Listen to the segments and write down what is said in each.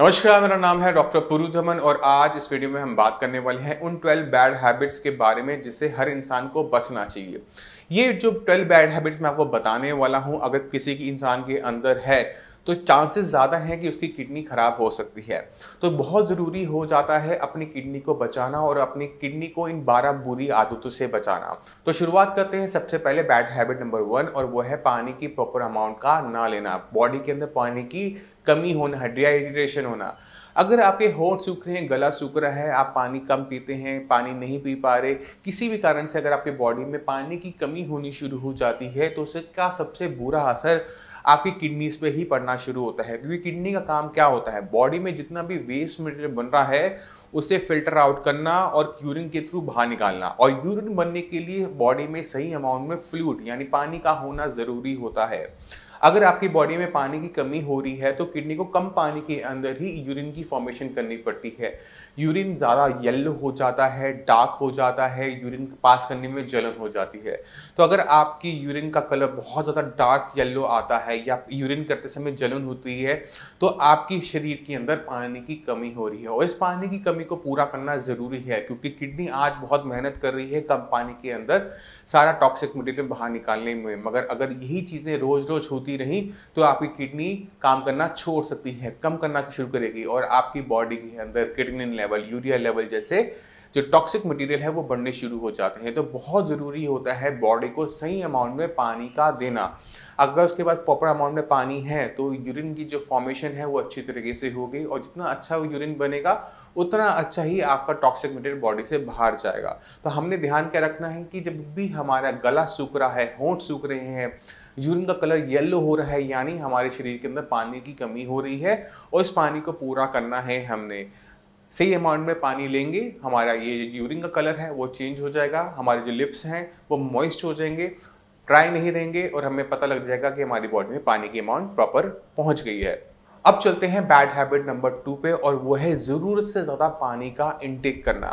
नमस्कार मेरा नाम है डॉक्टर पुरुधमन और आज इस वीडियो में हम बात करने वाले हैं उन 12 बैड हैबिट्स के बारे में जिससे हर इंसान को बचना चाहिए ये जो 12 बैड हैबिट्स मैं आपको बताने वाला हूँ अगर किसी की इंसान के अंदर है तो चांसेस ज़्यादा हैं कि उसकी किडनी ख़राब हो सकती है तो बहुत ज़रूरी हो जाता है अपनी किडनी को बचाना और अपनी किडनी को इन बारह बुरी आदतों से बचाना तो शुरुआत करते हैं सबसे पहले बैड हैबिट नंबर वन और वो है पानी की प्रॉपर अमाउंट का ना लेना बॉडी के अंदर पानी की कमी होना है डिहाइड्रेशन होना अगर आपके होठ सूख रहे हैं गला सूख रहा है आप पानी कम पीते हैं पानी नहीं पी पा रहे किसी भी कारण से अगर आपके बॉडी में पानी की कमी होनी शुरू हो जाती है तो उसका सबसे बुरा असर आपकी किडनीज पे ही पड़ना शुरू होता है क्योंकि किडनी का काम क्या होता है बॉडी में जितना भी वेस्ट मटेरियल बन रहा है उसे फिल्टर आउट करना और यूरिन के थ्रू बाहर निकालना और यूरिन बनने के लिए बॉडी में सही अमाउंट में फ्लूड यानी पानी का होना ज़रूरी होता है अगर आपकी बॉडी में पानी की कमी हो रही है तो किडनी को कम पानी के अंदर ही यूरिन की फॉर्मेशन करनी पड़ती है यूरिन ज़्यादा येल्लो हो जाता है डार्क हो जाता है यूरिन पास करने में जलन हो जाती है तो अगर आपकी यूरिन का कलर बहुत ज़्यादा डार्क येलो आता है या यूरिन करते समय जलन होती है तो आपकी शरीर के अंदर पानी की कमी हो रही है और इस पानी की कमी को पूरा करना ज़रूरी है क्योंकि किडनी आज बहुत मेहनत कर रही है कम पानी के अंदर सारा टॉक्सिक मटेरियल बाहर निकालने में मगर अगर यही चीज़ें रोज़ रोज़ होती रहीं तो आपकी किडनी काम करना छोड़ सकती है कम करना शुरू करेगी और आपकी बॉडी के अंदर किडनी लेवल यूरिया लेवल जैसे जो टॉक्सिक मटेरियल है वो बढ़ने शुरू हो जाते हैं तो बहुत ज़रूरी होता है बॉडी को सही अमाउंट में पानी का देना अगर उसके बाद प्रॉपर अमाउंट में पानी है तो यूरिन की जो फॉर्मेशन है वो अच्छी तरीके से होगी और जितना अच्छा वो यूरिन बनेगा उतना अच्छा ही आपका टॉक्सिक मटेरियल बॉडी से बाहर जाएगा तो हमने ध्यान क्या रखना है कि जब भी हमारा गला सूख रहा है होंठ सूख रहे हैं यूरिन का कलर येलो हो रहा है यानी हमारे शरीर के अंदर पानी की कमी हो रही है और इस पानी को पूरा करना है हमने सही अमाउंट में पानी लेंगे हमारा ये यूरिन का कलर है वो चेंज हो जाएगा हमारे जो लिप्स हैं वो मॉइस्ट हो जाएंगे ड्राई नहीं रहेंगे और हमें पता लग जाएगा कि हमारी बॉडी में पानी की अमाउंट प्रॉपर पहुंच गई है अब चलते हैं बैड हैबिट नंबर टू पे और वो है ज़रूरत से ज़्यादा पानी का इनटेक करना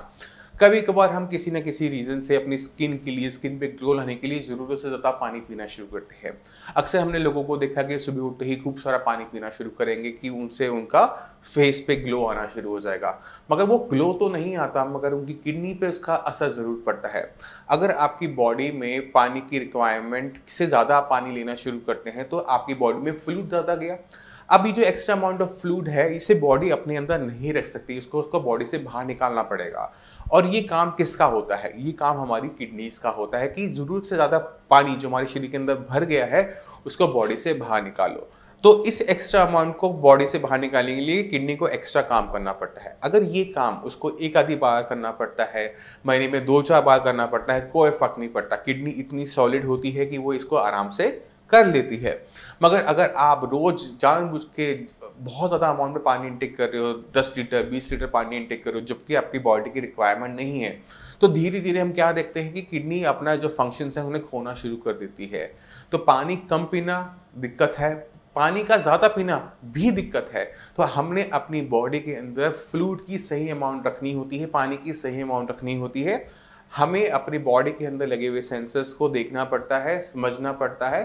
कभी कभार हम किसी न किसी रीज़न से अपनी स्किन के लिए स्किन पे ग्लो लाने के लिए ज़रूरत से ज़्यादा पानी पीना शुरू करते हैं अक्सर हमने लोगों को देखा कि सुबह उठते ही खूब सारा पानी पीना शुरू करेंगे कि उनसे उनका फेस पे ग्लो आना शुरू हो जाएगा मगर वो ग्लो तो नहीं आता मगर उनकी किडनी पे उसका असर ज़रूर पड़ता है अगर आपकी बॉडी में पानी की रिक्वायरमेंट से ज़्यादा पानी लेना शुरू करते हैं तो आपकी बॉडी में फ्लूड ज़्यादा गया अभी जो एक्स्ट्रा अमाउंट ऑफ फ्लूड है इसे बॉडी अपने अंदर नहीं रख सकती उसको उसको बॉडी से बाहर निकालना पड़ेगा और ये काम किसका होता है ये काम हमारी किडनीज का होता है कि ज़रूरत से ज़्यादा पानी जो हमारे शरीर के अंदर भर गया है उसको बॉडी से बाहर निकालो तो इस एक्स्ट्रा अमाउंट को बॉडी से बाहर निकालने के लिए किडनी को एक्स्ट्रा काम करना पड़ता है अगर ये काम उसको एक आधी बार करना पड़ता है महीने में दो चार बार करना पड़ता है कोई फर्क नहीं पड़ता किडनी इतनी सॉलिड होती है कि वो इसको आराम से कर लेती है मगर अगर आप रोज जानबूझ के बहुत ज़्यादा अमाउंट में पानी इंटेक कर रहे हो दस लीटर बीस लीटर पानी इनटेक कर रहे हो जबकि आपकी बॉडी की रिक्वायरमेंट नहीं है तो धीरे धीरे हम क्या देखते हैं कि किडनी अपना जो फंक्शन है उन्हें खोना शुरू कर देती है तो पानी कम पीना दिक्कत है पानी का ज़्यादा पीना भी दिक्कत है तो हमने अपनी बॉडी के अंदर फ्लूड की सही अमाउंट रखनी होती है पानी की सही अमाउंट रखनी होती है हमें अपनी बॉडी के अंदर लगे हुए सेंसर्स को देखना पड़ता है समझना पड़ता है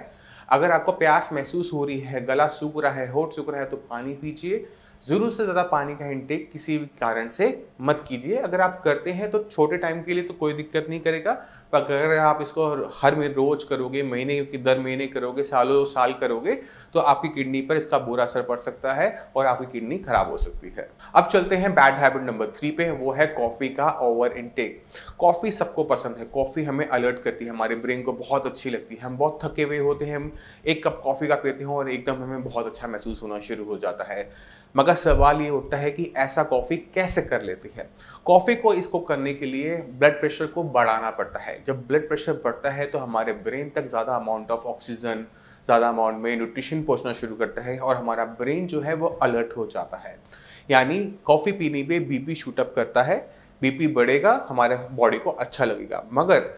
अगर आपको प्यास महसूस हो रही है गला सूख रहा है होठ सूख रहा है तो पानी पीजिए जरूर से ज़्यादा पानी का इनटेक किसी भी कारण से मत कीजिए अगर आप करते हैं तो छोटे टाइम के लिए तो कोई दिक्कत नहीं करेगा पर अगर आप इसको हर में रोज करोगे महीने की दर महीने करोगे सालों साल करोगे तो आपकी किडनी पर इसका बुरा असर पड़ सकता है और आपकी किडनी खराब हो सकती है अब चलते हैं बैड हैबिट नंबर थ्री पे वो है कॉफ़ी का ओवर इनटेक कॉफ़ी सबको पसंद है कॉफ़ी हमें अलर्ट करती है हमारे ब्रेन को बहुत अच्छी लगती है हम बहुत थके हुए होते हैं हम एक कप कॉफ़ी का पीते हैं और एकदम हमें बहुत अच्छा महसूस होना शुरू हो जाता है मगर सवाल ये उठता है कि ऐसा कॉफ़ी कैसे कर लेती है कॉफ़ी को इसको करने के लिए ब्लड प्रेशर को बढ़ाना पड़ता है जब ब्लड प्रेशर बढ़ता है तो हमारे ब्रेन तक ज़्यादा अमाउंट ऑफ ऑक्सीजन ज़्यादा अमाउंट में न्यूट्रिशन पहुँचना शुरू करता है और हमारा ब्रेन जो है वो अलर्ट हो जाता है यानी कॉफ़ी पीने बी पी शूटअप करता है बीपी बढ़ेगा हमारे बॉडी को अच्छा लगेगा मगर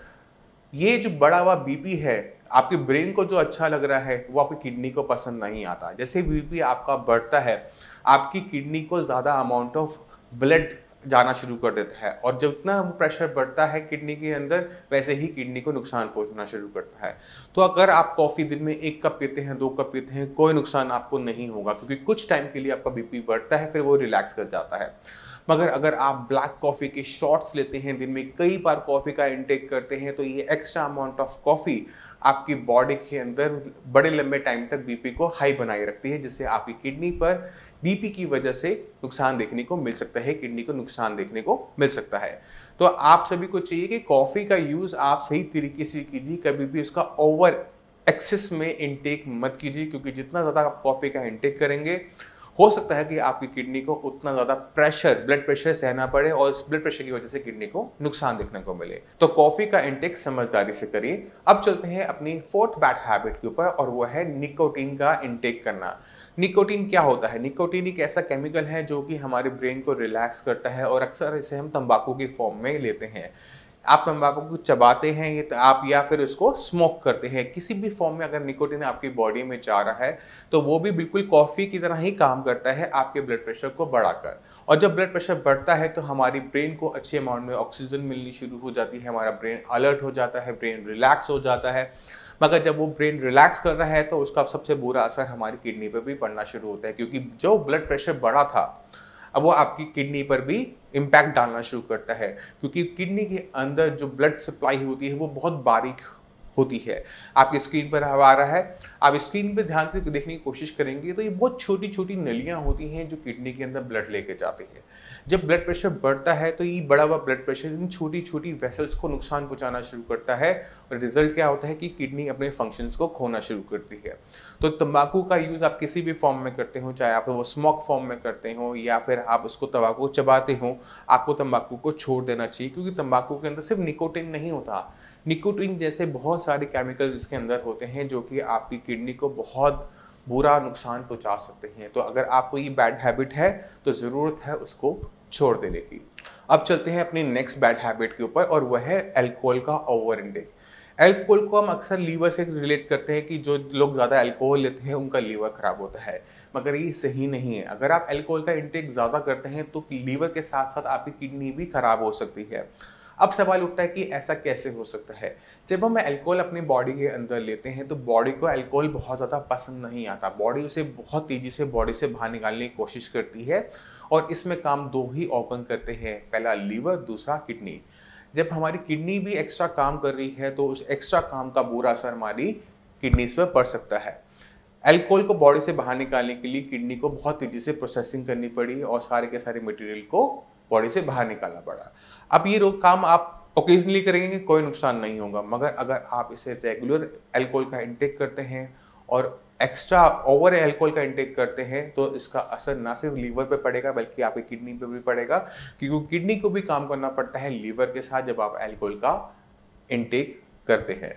ये जो बड़ा हुआ बीपी है आपके ब्रेन को जो अच्छा लग रहा है वो आपकी किडनी को पसंद नहीं आता जैसे बीपी आपका बढ़ता है आपकी किडनी को ज़्यादा अमाउंट ऑफ ब्लड जाना शुरू कर देता है और जितना प्रेशर बढ़ता है किडनी के अंदर वैसे ही किडनी को नुकसान पहुंचना शुरू करता है तो अगर आप कॉफ़ी दिन में एक कप पीते हैं दो कप पीते हैं कोई नुकसान आपको नहीं होगा क्योंकि कुछ टाइम के लिए आपका बीपी बढ़ता है फिर वो रिलैक्स कर जाता है मगर अगर आप ब्लैक कॉफ़ी के शॉट्स लेते हैं दिन में कई बार कॉफ़ी का इंटेक करते हैं तो ये एक्स्ट्रा अमाउंट ऑफ कॉफ़ी आपकी बॉडी के अंदर बड़े लंबे टाइम तक बीपी को हाई बनाए रखती है जिससे आपकी किडनी पर बीपी की वजह से नुकसान देखने को मिल सकता है किडनी को नुकसान देखने को मिल सकता है तो आप सभी को चाहिए कि कॉफ़ी का यूज़ आप सही तरीके से कीजिए कभी भी उसका ओवर एक्सेस में इंटेक मत कीजिए क्योंकि जितना ज़्यादा आप कॉफ़ी का इंटेक करेंगे हो सकता है कि आपकी किडनी को उतना ज़्यादा प्रेशर ब्लड प्रेशर सहना पड़े और इस ब्लड प्रेशर की वजह से किडनी को नुकसान देखने को मिले तो कॉफ़ी का इंटेक समझदारी से करिए अब चलते हैं अपनी फोर्थ बैड हैबिट के ऊपर और वो है निकोटीन का इंटेक करना निकोटीन क्या होता है निकोटीन एक ऐसा केमिकल है जो कि हमारे ब्रेन को रिलैक्स करता है और अक्सर इसे हम तंबाकू के फॉर्म में लेते हैं आप तंबाकू को चबाते हैं ये तो आप या फिर उसको स्मोक करते हैं किसी भी फॉर्म में अगर निकोटिन आपकी बॉडी में जा रहा है तो वो भी बिल्कुल कॉफ़ी की तरह ही काम करता है आपके ब्लड प्रेशर को बढ़ाकर और जब ब्लड प्रेशर बढ़ता है तो हमारी ब्रेन को अच्छे अमाउंट में ऑक्सीजन मिलनी शुरू हो जाती है हमारा ब्रेन अलर्ट हो जाता है ब्रेन रिलैक्स हो जाता है मगर जब वो ब्रेन रिलैक्स कर रहा है तो उसका सबसे बुरा असर हमारी किडनी पर भी पड़ना शुरू होता है क्योंकि जो ब्लड प्रेशर बढ़ा था अब वो आपकी किडनी पर भी इम्पैक्ट डालना शुरू करता है क्योंकि किडनी के अंदर जो ब्लड सप्लाई होती है वो बहुत बारीक होती है आपकी स्क्रीन पर हवा आ रहा है आप स्क्रीन पर ध्यान से देखने की कोशिश करेंगे तो ये बहुत छोटी छोटी नलियाँ होती हैं जो किडनी के अंदर ब्लड लेके जाते हैं जब ब्लड प्रेशर बढ़ता है तो ये बड़ा हुआ ब्लड प्रेशर इन छोटी छोटी वेसल्स को नुकसान पहुंचाना शुरू करता है और रिजल्ट क्या होता है कि किडनी अपने फंक्शंस को खोना शुरू करती है तो तंबाकू का यूज़ आप किसी भी फॉर्म में करते हो चाहे आप वो स्मोक फॉर्म में करते हो या फिर आप उसको तंबाकू चबाते हो आपको तंबाकू को छोड़ देना चाहिए क्योंकि तंबाकू के अंदर सिर्फ निकोटिन नहीं होता निकोटीन जैसे बहुत सारे केमिकल इसके अंदर होते हैं जो कि आपकी किडनी को बहुत बुरा नुकसान पहुंचा सकते हैं तो अगर आपको ये बैड हैबिट है तो ज़रूरत है उसको छोड़ देने की अब चलते हैं अपनी नेक्स्ट बैड हैबिट के ऊपर और वह है एल्कोहल का ओवर इंटेक एल्कोहल को हम अक्सर लीवर से रिलेट करते हैं कि जो लोग ज़्यादा एल्कोहल लेते हैं उनका लीवर ख़राब होता है मगर ये सही नहीं है अगर आप एल्कोहल का इंटेक ज़्यादा करते हैं तो लीवर के साथ साथ आपकी किडनी भी ख़राब हो सकती है अब सवाल उठता है कि ऐसा कैसे हो सकता है जब हम अल्कोहल अपनी बॉडी के अंदर लेते हैं तो बॉडी को अल्कोहल बहुत ज़्यादा पसंद नहीं आता बॉडी उसे बहुत तेज़ी से बॉडी से बाहर निकालने की कोशिश करती है और इसमें काम दो ही ऑर्गन करते हैं पहला लीवर दूसरा किडनी जब हमारी किडनी भी एक्स्ट्रा काम कर रही है तो उस एक्स्ट्रा काम का बुरा असर हमारी किडनीज पर पड़ सकता है एल्कोहल को बॉडी से बाहर निकालने के लिए किडनी को बहुत तेज़ी से प्रोसेसिंग करनी पड़ी और सारे के सारे मटेरियल को बॉडी से बाहर निकालना पड़ा अब ये रोग काम आप ओकेजनली करेंगे कोई नुकसान नहीं होगा मगर अगर आप इसे रेगुलर एल्कोहल का इंटेक करते हैं और एक्स्ट्रा ओवर एल्कोहल का इंटेक करते हैं तो इसका असर ना सिर्फ लीवर पे पड़ेगा बल्कि आपकी किडनी पे भी पड़ेगा क्योंकि किडनी को भी काम करना पड़ता है लीवर के साथ जब आप एल्कोहल का इंटेक करते हैं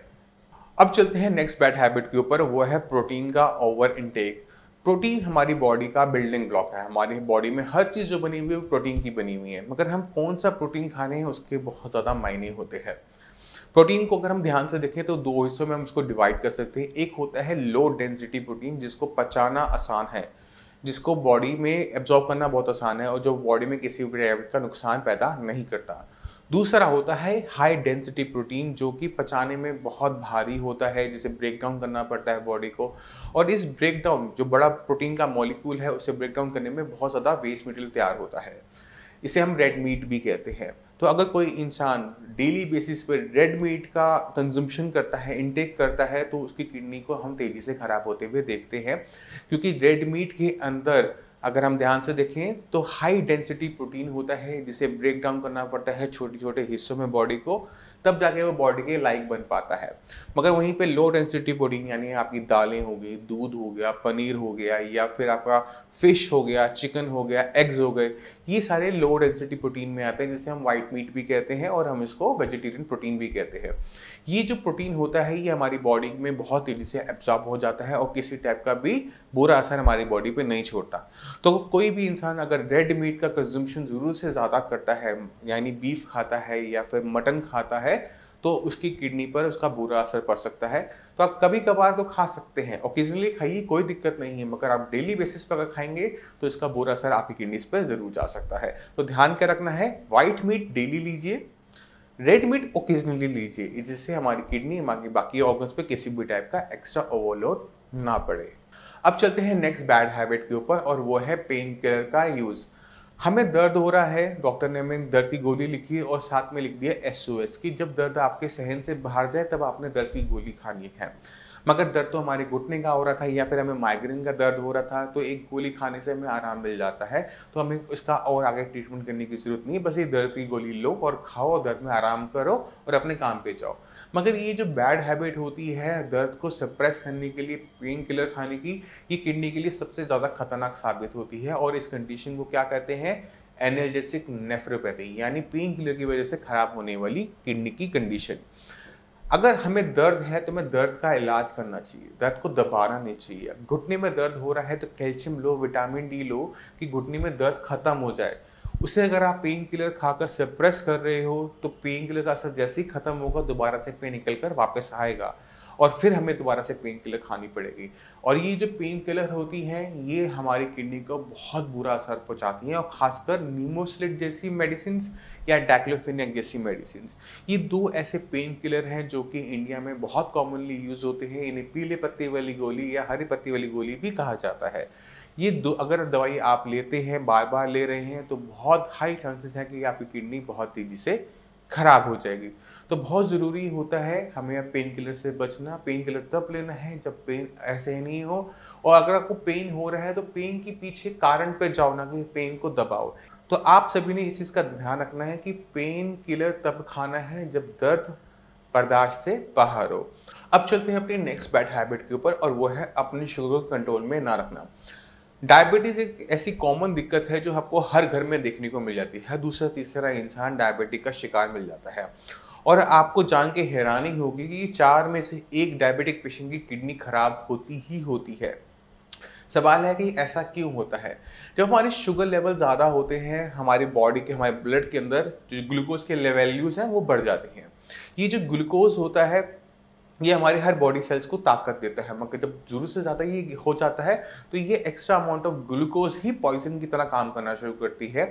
अब चलते हैं नेक्स्ट बैड हैबिट के ऊपर वो है प्रोटीन का ओवर इंटेक प्रोटीन हमारी बॉडी का बिल्डिंग ब्लॉक है हमारी बॉडी में हर चीज़ जो बनी हुई है वो प्रोटीन की बनी हुई है मगर हम कौन सा प्रोटीन खाने हैं उसके बहुत ज़्यादा मायने होते हैं प्रोटीन को अगर हम ध्यान से देखें तो दो हिस्सों में हम उसको डिवाइड कर सकते हैं एक होता है लो डेंसिटी प्रोटीन जिसको पचाना आसान है जिसको बॉडी में एब्जॉर्ब करना बहुत आसान है और जो बॉडी में किसी भी का नुकसान पैदा नहीं करता दूसरा होता है हाई डेंसिटी प्रोटीन जो कि पचाने में बहुत भारी होता है जिसे ब्रेक डाउन करना पड़ता है बॉडी को और इस ब्रेक डाउन जो बड़ा प्रोटीन का मॉलिक्यूल है उसे ब्रेक डाउन करने में बहुत ज़्यादा वेस्ट मटेरियल तैयार होता है इसे हम रेड मीट भी कहते हैं तो अगर कोई इंसान डेली बेसिस पर रेड मीट का कंजुम्पशन करता है इनटेक करता है तो उसकी किडनी को हम तेज़ी से ख़राब होते हुए देखते हैं क्योंकि रेड मीट के अंदर अगर हम ध्यान से देखें तो हाई डेंसिटी प्रोटीन होता है जिसे ब्रेक डाउन करना पड़ता है छोटे छोटे हिस्सों में बॉडी को तब जाके वो बॉडी के लाइक बन पाता है मगर वहीं पे लो डेंसिटी प्रोटीन यानी आपकी दालें हो गई दूध हो गया पनीर हो गया या फिर आपका फिश हो गया चिकन हो गया एग्स हो गए ये सारे लो डेंसिटी प्रोटीन में आते हैं जिसे हम वाइट मीट भी कहते हैं और हम इसको वेजिटेरियन प्रोटीन भी कहते हैं ये जो प्रोटीन होता है ये हमारी बॉडी में बहुत तेज़ी से एब्जॉर्ब हो जाता है और किसी टाइप का भी बुरा असर हमारी बॉडी पे नहीं छोड़ता तो कोई भी इंसान अगर रेड मीट का कंजम्पशन ज़रूर से ज़्यादा करता है यानी बीफ खाता है या फिर मटन खाता है तो उसकी किडनी पर उसका बुरा असर पड़ सकता है तो आप कभी कभार तो खा सकते हैं ओकेजनली खाइए कोई दिक्कत नहीं है मगर आप डेली बेसिस पर अगर खाएंगे तो इसका बुरा असर आपकी किडनीज पर ज़रूर जा सकता है तो ध्यान क्या रखना है वाइट मीट डेली लीजिए रेड मीट ओकेजनली लीजिए जिससे हमारी किडनी हमारे बाकी ऑर्गन्स पे किसी भी टाइप का एक्स्ट्रा ओवरलोड ना पड़े अब चलते हैं नेक्स्ट बैड हैबिट के ऊपर और वो है पेन किलर का यूज़ हमें दर्द हो रहा है डॉक्टर ने हमें दर्द की गोली लिखी और साथ में लिख दिया एस ओ एस की जब दर्द आपके सहन से बाहर जाए तब आपने दर्द की गोली खानी है मगर दर्द तो हमारे घुटने का हो रहा था या फिर हमें माइग्रेन का दर्द हो रहा था तो एक गोली खाने से हमें आराम मिल जाता है तो हमें इसका और आगे ट्रीटमेंट करने की जरूरत नहीं है बस ये दर्द की गोली लो और खाओ दर्द में आराम करो और अपने काम पे जाओ मगर ये जो बैड हैबिट होती है दर्द को सप्रेस करने के लिए पेन किलर खाने की ये किडनी के लिए सबसे ज़्यादा खतरनाक साबित होती है और इस कंडीशन को क्या कहते हैं एनर्जेसिक नेफ्रोपैथी यानी पेन किलर की वजह से खराब होने वाली किडनी की कंडीशन अगर हमें दर्द है तो हमें दर्द का इलाज करना चाहिए दर्द को दबाना नहीं चाहिए घुटने में दर्द हो रहा है तो calcium low vitamin D low कि घुटने में दर्द खत्म हो जाए उसे अगर आप पेन किलर खाकर सप्रेस कर रहे हो तो पेन किलर का असर जैसे ही खत्म होगा दोबारा से पेन निकल कर वापस आएगा और फिर हमें दोबारा से पेन किलर खानी पड़ेगी और ये जो पेन किलर होती हैं ये हमारी किडनी को बहुत बुरा असर पहुँचाती हैं और ख़ासकर नीमोसलिट जैसी मेडिसिन या डैक्लोफिनिक जैसी मेडिसिन ये दो ऐसे पेन किलर हैं जो कि इंडिया में बहुत कॉमनली यूज़ होते हैं इन्हें पीले पत्ते वाली गोली या हरे पत्ते वाली गोली भी कहा जाता है ये दो अगर दवाई आप लेते हैं बार बार ले रहे हैं तो बहुत हाई चांसेस है कि आपकी किडनी बहुत तेज़ी से खराब हो जाएगी तो बहुत ज़रूरी होता है हमें पेन किलर से बचना पेन किलर तब लेना है जब पेन ऐसे ही नहीं हो और अगर आपको पेन हो रहा है तो पेन के पीछे कारण पे जाओ ना कि पेन को दबाओ तो आप सभी ने इस चीज़ का ध्यान रखना है कि पेन किलर तब खाना है जब दर्द बर्दाश्त से बाहर हो अब चलते हैं अपनी नेक्स्ट बैड हैबिट के ऊपर और वो है अपने शुगर कंट्रोल में ना रखना डायबिटीज़ एक ऐसी कॉमन दिक्कत है जो आपको हर घर में देखने को मिल जाती है हर दूसरा तीसरा इंसान डायबिटिक का शिकार मिल जाता है और आपको जान के हैरानी होगी कि चार में से एक डायबिटिक पेशेंट की किडनी खराब होती ही होती है सवाल है कि ऐसा क्यों होता है जब हमारे शुगर लेवल ज़्यादा होते हैं हमारे बॉडी के हमारे ब्लड के अंदर जो ग्लूकोज के वैल्यूज़ हैं वो बढ़ जाते हैं ये जो ग्लूकोज होता है ये हमारे हर बॉडी सेल्स को ताकत देता है मगर जब जरूरत से ज़्यादा ये हो जाता है तो ये एक्स्ट्रा अमाउंट ऑफ ग्लूकोज ही पॉइजन की तरह काम करना शुरू करती है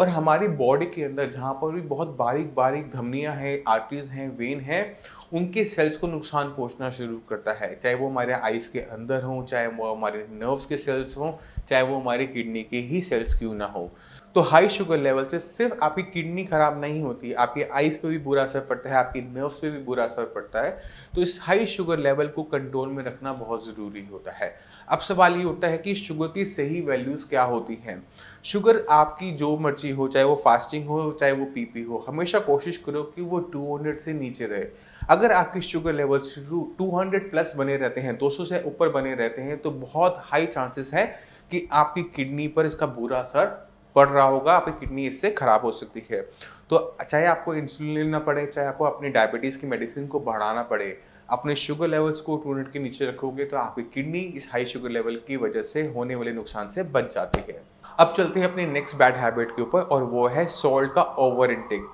और हमारी बॉडी के अंदर जहाँ पर भी बहुत बारीक बारीक धमनियाँ हैं आर्टरीज हैं वेन हैं उनके सेल्स को नुकसान पहुँचना शुरू करता है चाहे वो हमारे आइस के अंदर हों चाहे वो हमारे नर्व्स के सेल्स हों चाहे वो हमारे किडनी के ही सेल्स क्यों ना हो तो हाई शुगर लेवल से सिर्फ आपकी किडनी खराब नहीं होती आपकी आइज पे भी बुरा असर पड़ता है आपकी नर्व्स पे भी बुरा असर पड़ता है तो इस हाई शुगर लेवल को कंट्रोल में रखना बहुत ज़रूरी होता है अब सवाल ये होता है कि शुगर की सही वैल्यूज़ क्या होती हैं शुगर आपकी जो मर्जी हो चाहे वो फास्टिंग हो चाहे वो पीपी हो हमेशा कोशिश करो कि वो 200 से नीचे रहे अगर आपके शुगर लेवल टू 200 प्लस बने रहते हैं 200 से ऊपर बने रहते हैं तो बहुत हाई चांसेस है कि आपकी किडनी पर इसका बुरा असर बढ़ रहा होगा आपकी किडनी इससे ख़राब हो सकती है तो चाहे आपको इंसुलिन लेना पड़े चाहे आपको अपनी डायबिटीज़ की मेडिसिन को बढ़ाना पड़े अपने शुगर लेवल्स को टू के नीचे रखोगे तो आपकी किडनी इस हाई शुगर लेवल की वजह से होने वाले नुकसान से बच जाती है अब चलते हैं अपने नेक्स्ट बैड हैबिट के ऊपर और वो है सॉल्ट का ओवर इंटेक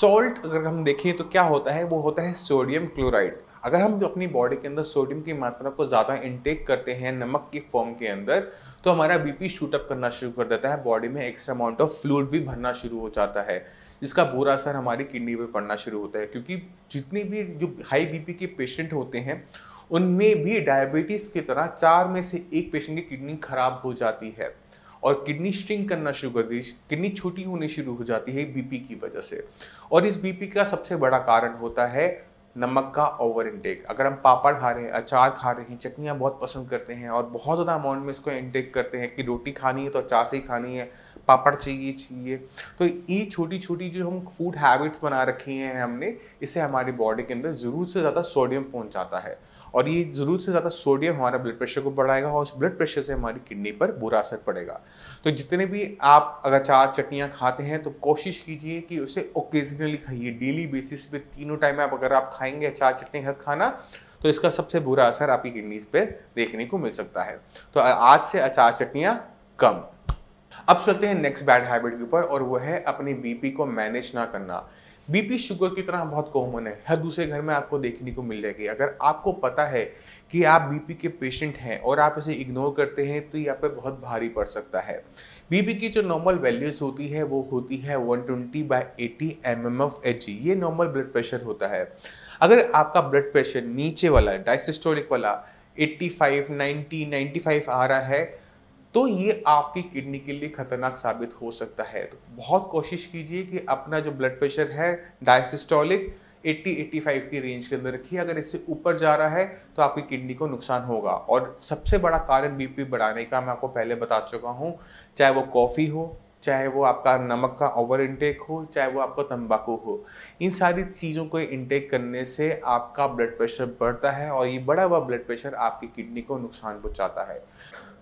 सॉल्ट अगर हम देखें तो क्या होता है वो होता है सोडियम क्लोराइड अगर हम जो अपनी बॉडी के अंदर सोडियम की मात्रा को ज़्यादा इंटेक करते हैं नमक की फॉर्म के अंदर तो हमारा बीपी शूटअप करना शुरू कर देता है बॉडी में एक्स्ट्रा अमाउंट ऑफ फ्लूड भी भरना शुरू हो जाता है जिसका बुरा असर हमारी किडनी पर पड़ना शुरू होता है क्योंकि जितनी भी जो हाई बीपी के पेशेंट होते हैं उनमें भी डायबिटीज़ की तरह चार में से एक पेशेंट की किडनी खराब हो जाती है और किडनी स्ट्रिंग करना शुरू कर दी किडनी छोटी होनी शुरू हो जाती है बीपी की वजह से और इस बीपी का सबसे बड़ा कारण होता है नमक का ओवर इनटेक अगर हम पापड़ खा रहे हैं अचार खा रहे हैं चटनियाँ बहुत पसंद करते हैं और बहुत ज़्यादा अमाउंट में इसको इनटेक करते हैं कि रोटी खानी है तो अचार से ही खानी है पापड़ चाहिए चाहिए तो ये छोटी छोटी जो हम फूड हैबिट्स बना रखी हैं हमने इससे हमारी बॉडी के अंदर ज़रूर से ज़्यादा सोडियम पहुँचाता है और ये ज़रूर से ज़्यादा सोडियम हमारा ब्लड प्रेशर को बढ़ाएगा और उस ब्लड प्रेशर से हमारी किडनी पर बुरा असर पड़ेगा तो जितने भी आप अगर चार चटनियाँ खाते हैं तो कोशिश कीजिए कि उसे ओकेजनली खाइए डेली बेसिस पे तीनों टाइम आप अगर आप खाएंगे चार चटनी हद खाना तो इसका सबसे बुरा असर आपकी किडनी पर देखने को मिल सकता है तो आज से अचार चटनियाँ कम अब चलते हैं नेक्स्ट बैड हैबिट के ऊपर और वो है अपनी बीपी को मैनेज ना करना बीपी शुगर की तरह बहुत कॉमन है हर दूसरे घर में आपको देखने को मिल जाएगी अगर आपको पता है कि आप बीपी के पेशेंट हैं और आप इसे इग्नोर करते हैं तो ये आप पे बहुत भारी पड़ सकता है बीपी की जो नॉर्मल वैल्यूज होती है वो होती है 120 twenty by eighty M M F H ये नॉर्मल ब्लड प्रेशर होता है अगर आपका ब्लड प्रेशर नीचे वाला डायसिस्टोलिक वाला 85, 90, 95 आ रहा है तो ये आपकी किडनी के लिए खतरनाक साबित हो सकता है तो बहुत कोशिश कीजिए कि अपना जो ब्लड प्रेशर है डायसिस्टोलिक 80-85 की रेंज के अंदर रखिए अगर इससे ऊपर जा रहा है तो आपकी किडनी को नुकसान होगा और सबसे बड़ा कारण बीपी बढ़ाने का मैं आपको पहले बता चुका हूँ चाहे वो कॉफ़ी हो चाहे वो आपका नमक का ओवर इंटेक हो चाहे वो आपका तंबाकू हो इन सारी चीज़ों को इंटेक करने से आपका ब्लड प्रेशर बढ़ता है और ये बढ़ा हुआ ब्लड प्रेशर आपकी किडनी को नुकसान पहुँचाता है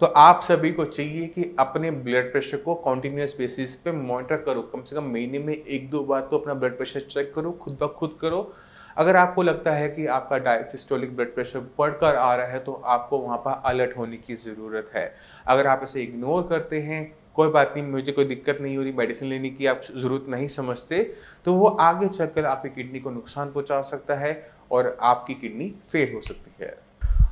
तो आप सभी को चाहिए कि अपने ब्लड प्रेशर को कॉन्टिन्यूस बेसिस पे मॉनिटर करो कम से कम महीने में एक दो बार तो अपना ब्लड प्रेशर चेक करो खुद ब खुद करो अगर आपको लगता है कि आपका डायसिस्टोलिक ब्लड प्रेशर बढ़कर आ रहा है तो आपको वहाँ पर अलर्ट होने की ज़रूरत है अगर आप इसे इग्नोर करते हैं कोई बात नहीं मुझे कोई दिक्कत नहीं हो रही मेडिसिन लेने की आप ज़रूरत नहीं समझते तो वो आगे चलकर आपकी किडनी को नुकसान पहुंचा सकता है और आपकी किडनी फेल हो सकती है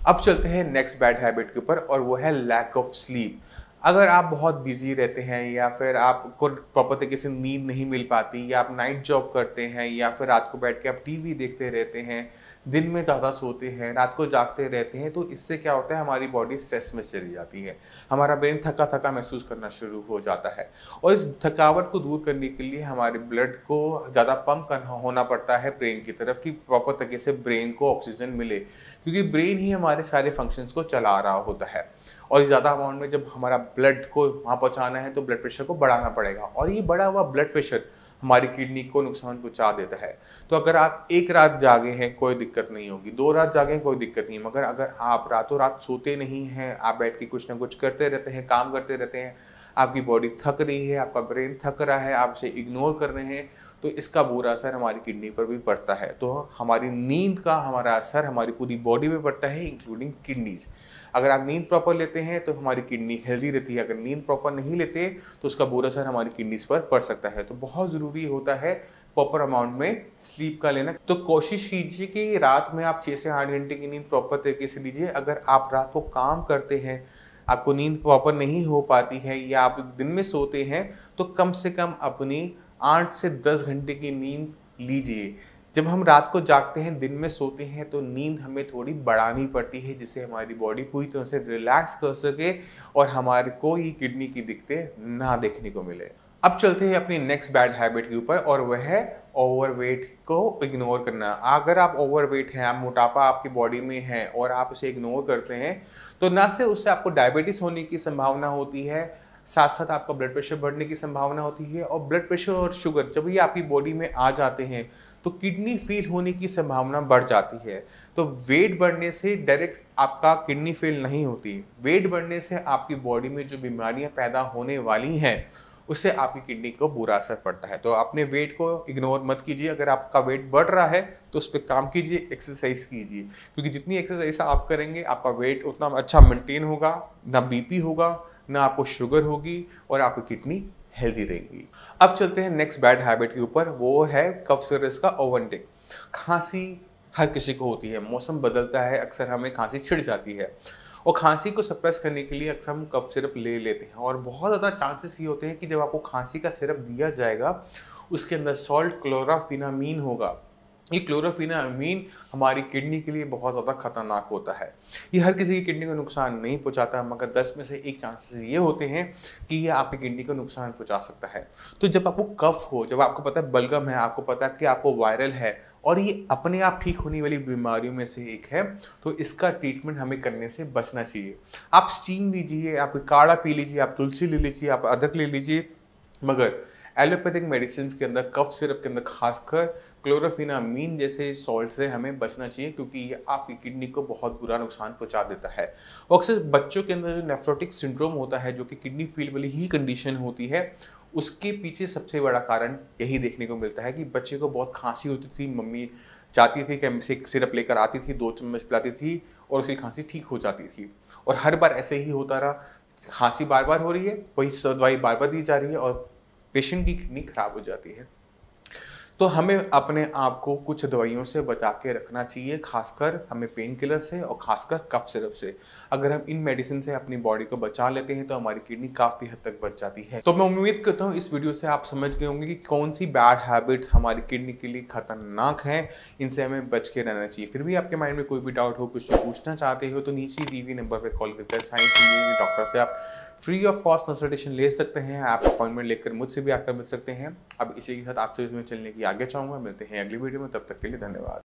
अब चलते हैं नेक्स्ट बैड हैबिट के ऊपर और वो है लैक ऑफ स्लीप अगर आप बहुत बिजी रहते हैं या फिर आपको प्रॉपर तरीके से नींद नहीं मिल पाती या आप नाइट जॉब करते हैं या फिर रात को बैठ के आप टीवी देखते रहते हैं दिन में ज़्यादा सोते हैं रात को जागते रहते हैं तो इससे क्या होता है हमारी बॉडी स्ट्रेस में चली जाती है हमारा ब्रेन थका थका महसूस करना शुरू हो जाता है और इस थकावट को दूर करने के लिए हमारे ब्लड को ज़्यादा पम्प करना होना पड़ता है ब्रेन की तरफ कि प्रॉपर तरीके से ब्रेन को ऑक्सीजन मिले क्योंकि ब्रेन ही हमारे सारे फंक्शंस को चला रहा होता है और ज़्यादा अमाउंट में जब हमारा ब्लड को वहाँ पहुँचाना है तो ब्लड प्रेशर को बढ़ाना पड़ेगा और ये बढ़ा हुआ ब्लड प्रेशर हमारी किडनी को नुकसान पहुंचा देता है तो अगर आप एक रात जागे हैं कोई दिक्कत नहीं होगी दो रात जागे कोई दिक्कत नहीं मगर अगर आप रातों रात सोते नहीं हैं आप बैठ के कुछ ना कुछ करते रहते हैं काम करते रहते हैं आपकी बॉडी थक रही है आपका ब्रेन थक रहा है आप इसे इग्नोर कर रहे हैं तो इसका बुरा असर हमारी किडनी पर भी पड़ता है तो हमारी नींद का हमारा असर हमारी पूरी बॉडी पर पड़ता है इंक्लूडिंग किडनीज़ अगर आप नींद प्रॉपर लेते हैं तो हमारी किडनी हेल्दी रहती है अगर नींद प्रॉपर नहीं लेते तो उसका बुरा असर हमारी किडनीज पर पड़ सकता है तो बहुत ज़रूरी होता है प्रॉपर अमाउंट में स्लीप का लेना तो कोशिश कीजिए कि रात में आप छः से आठ घंटे की नींद प्रॉपर तरीके से लीजिए अगर आप रात को काम करते हैं आपको नींद प्रॉपर नहीं हो पाती है या आप दिन में सोते हैं तो कम से कम अपनी आठ से दस घंटे की नींद लीजिए जब हम रात को जागते हैं दिन में सोते हैं तो नींद हमें थोड़ी बढ़ानी पड़ती है जिससे हमारी बॉडी पूरी तरह से रिलैक्स कर सके और हमारे को ही किडनी की दिक्कतें ना देखने को मिले अब चलते हैं अपनी नेक्स्ट बैड हैबिट के ऊपर और वह है ओवरवेट को इग्नोर करना अगर आप ओवरवेट हैं आप मोटापा आपकी बॉडी में है और आप उसे इग्नोर करते हैं तो ना सिर्फ उससे आपको डायबिटीज़ होने की संभावना होती है साथ साथ आपका ब्लड प्रेशर बढ़ने की संभावना होती है और ब्लड प्रेशर और शुगर जब ये आपकी बॉडी में आ जाते हैं तो किडनी फेल होने की संभावना बढ़ जाती है तो वेट बढ़ने से डायरेक्ट आपका किडनी फेल नहीं होती वेट बढ़ने से आपकी बॉडी में जो बीमारियां पैदा होने वाली हैं उससे आपकी किडनी को बुरा असर पड़ता है तो अपने वेट को इग्नोर मत कीजिए अगर आपका वेट बढ़ रहा है तो उस पर काम कीजिए एक्सरसाइज कीजिए क्योंकि जितनी एक्सरसाइज आप करेंगे आपका वेट उतना अच्छा मेंटेन होगा ना बीपी होगा ना आपको शुगर होगी और आपकी किडनी हेल्दी रहेंगी अब चलते हैं नेक्स्ट बैड हैबिट के ऊपर वो है कफ सीरस का ओवनटेक खांसी हर किसी को होती है मौसम बदलता है अक्सर हमें खांसी छिड़ जाती है और खांसी को सप्रेस करने के लिए अक्सर हम कफ सिरप ले लेते हैं और बहुत ज़्यादा चांसेस ये होते हैं कि जब आपको खांसी का सिरप दिया जाएगा उसके अंदर सॉल्ट क्लोराफिनामीन होगा ये क्लोरोफिनामीन हमारी किडनी के लिए बहुत ज़्यादा खतरनाक होता है ये हर किसी की किडनी को नुकसान नहीं पहुँचाता मगर 10 में से एक चांसेस ये होते हैं कि ये आपकी किडनी को नुकसान पहुँचा सकता है तो जब आपको कफ हो जब आपको पता है बलगम है आपको पता है कि आपको वायरल है और ये अपने आप ठीक होने वाली बीमारियों में से एक है तो इसका ट्रीटमेंट हमें करने से बचना चाहिए आप स्टीम लीजिए आप काढ़ा पी लीजिए आप तुलसी ले लीजिए आप अदरक ले लीजिए मगर एलोपैथिक मेडिसिन के अंदर कफ सिरप के अंदर खासकर क्लोरोफिनामीन जैसे सॉल्ट से हमें बचना चाहिए क्योंकि ये आपकी किडनी को बहुत बुरा नुकसान पहुंचा देता है अक्सर बच्चों के अंदर जो नेफ्रोटिक सिंड्रोम होता है जो कि किडनी फेल वाली ही कंडीशन होती है उसके पीछे सबसे बड़ा कारण यही देखने को मिलता है कि बच्चे को बहुत खांसी होती थी मम्मी चाहती थी कैमसिक सिरप लेकर आती थी दो चम्मच पिलाती थी और उसकी खांसी ठीक हो जाती थी और हर बार ऐसे ही होता रहा खांसी बार बार हो रही है वही दवाई बार बार दी जा रही है और पेशेंट की किडनी खराब हो जाती है तो हमें अपने आप को कुछ दवाइयों से बचा के रखना चाहिए खासकर हमें पेन किलर से और खासकर कफ सिरप से अगर हम इन मेडिसिन से अपनी बॉडी को बचा लेते हैं तो हमारी किडनी काफ़ी हद तक बच जाती है तो मैं उम्मीद करता हूँ इस वीडियो से आप समझ गए होंगे कि कौन सी बैड हैबिट्स हमारी किडनी के लिए खतरनाक है इनसे हमें बच के रहना चाहिए फिर भी आपके माइंड में कोई भी डाउट हो कुछ पूछना चाहते हो तो नीचे दी नंबर पर कॉल करके साइंस डॉक्टर से आप फ्री ऑफ कॉस्ट कंसल्टेशन ले सकते हैं आप अपॉइंटमेंट लेकर मुझसे भी आकर मिल सकते हैं अब इसी के साथ आपसे चलने की आगे चाहूंगा मिलते हैं अगली वीडियो में तब तक के लिए धन्यवाद